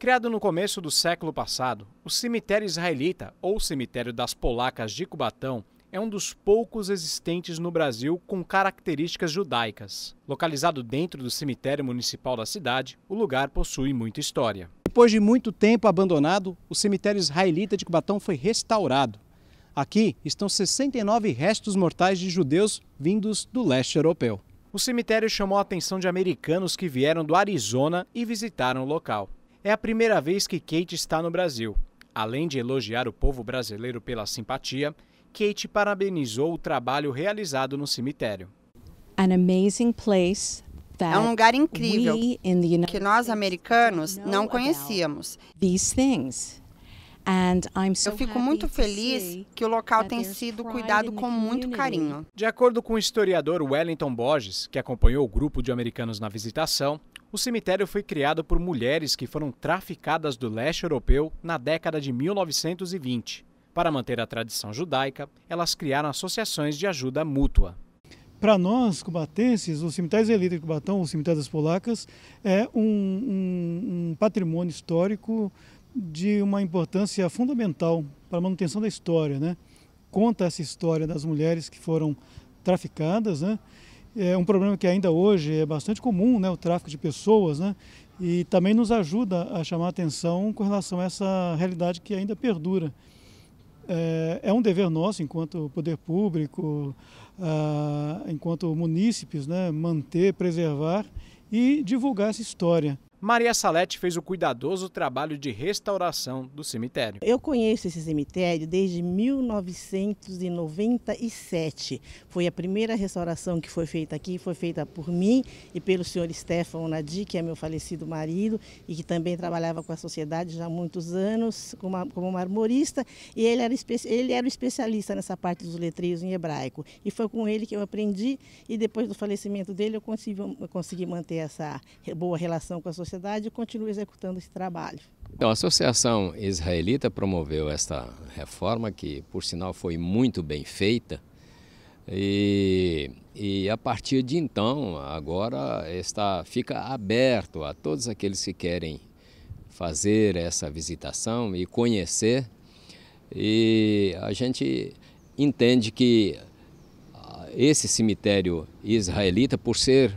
Criado no começo do século passado, o cemitério israelita, ou cemitério das polacas de Cubatão, é um dos poucos existentes no Brasil com características judaicas. Localizado dentro do cemitério municipal da cidade, o lugar possui muita história. Depois de muito tempo abandonado, o cemitério israelita de Cubatão foi restaurado. Aqui estão 69 restos mortais de judeus vindos do leste europeu. O cemitério chamou a atenção de americanos que vieram do Arizona e visitaram o local. É a primeira vez que Kate está no Brasil. Além de elogiar o povo brasileiro pela simpatia, Kate parabenizou o trabalho realizado no cemitério. An amazing place é um lugar incrível que nós americanos não conhecíamos. Eu fico muito feliz que o local tem sido cuidado com muito carinho. De acordo com o historiador Wellington Borges, que acompanhou o grupo de americanos na visitação, o cemitério foi criado por mulheres que foram traficadas do leste europeu na década de 1920. Para manter a tradição judaica, elas criaram associações de ajuda mútua. Para nós, cubatenses, o cemitério Zelita de Cubatão, o cemitério das Polacas, é um, um, um patrimônio histórico de uma importância fundamental para a manutenção da história, né? Conta essa história das mulheres que foram traficadas, né? É um problema que ainda hoje é bastante comum, né? O tráfico de pessoas, né? E também nos ajuda a chamar a atenção com relação a essa realidade que ainda perdura. É, é um dever nosso, enquanto poder público, ah, enquanto munícipes, né? manter, preservar e divulgar essa história. Maria Salete fez o cuidadoso trabalho de restauração do cemitério. Eu conheço esse cemitério desde 1997. Foi a primeira restauração que foi feita aqui, foi feita por mim e pelo senhor Stefano Nadi, que é meu falecido marido e que também trabalhava com a sociedade já há muitos anos como, como marmorista. E ele era, ele era o especialista nessa parte dos letreiros em hebraico. E foi com ele que eu aprendi e depois do falecimento dele eu consegui, eu consegui manter essa boa relação com a sociedade sociedade continue executando esse trabalho. Então, a Associação Israelita promoveu esta reforma, que por sinal foi muito bem feita, e, e a partir de então, agora está, fica aberto a todos aqueles que querem fazer essa visitação e conhecer. E a gente entende que ah, esse cemitério israelita, por ser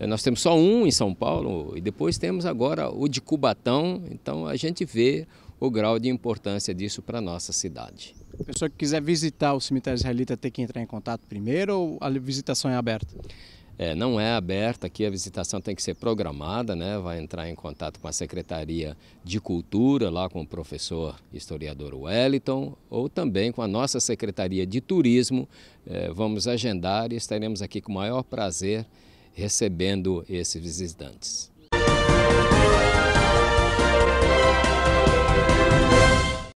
é, nós temos só um em São Paulo e depois temos agora o de Cubatão, então a gente vê o grau de importância disso para a nossa cidade. A pessoa que quiser visitar o cemitério israelita tem que entrar em contato primeiro ou a visitação é aberta? É, não é aberta aqui, a visitação tem que ser programada, né? vai entrar em contato com a Secretaria de Cultura, lá com o professor historiador Wellington, ou também com a nossa Secretaria de Turismo. É, vamos agendar e estaremos aqui com o maior prazer recebendo esses visitantes.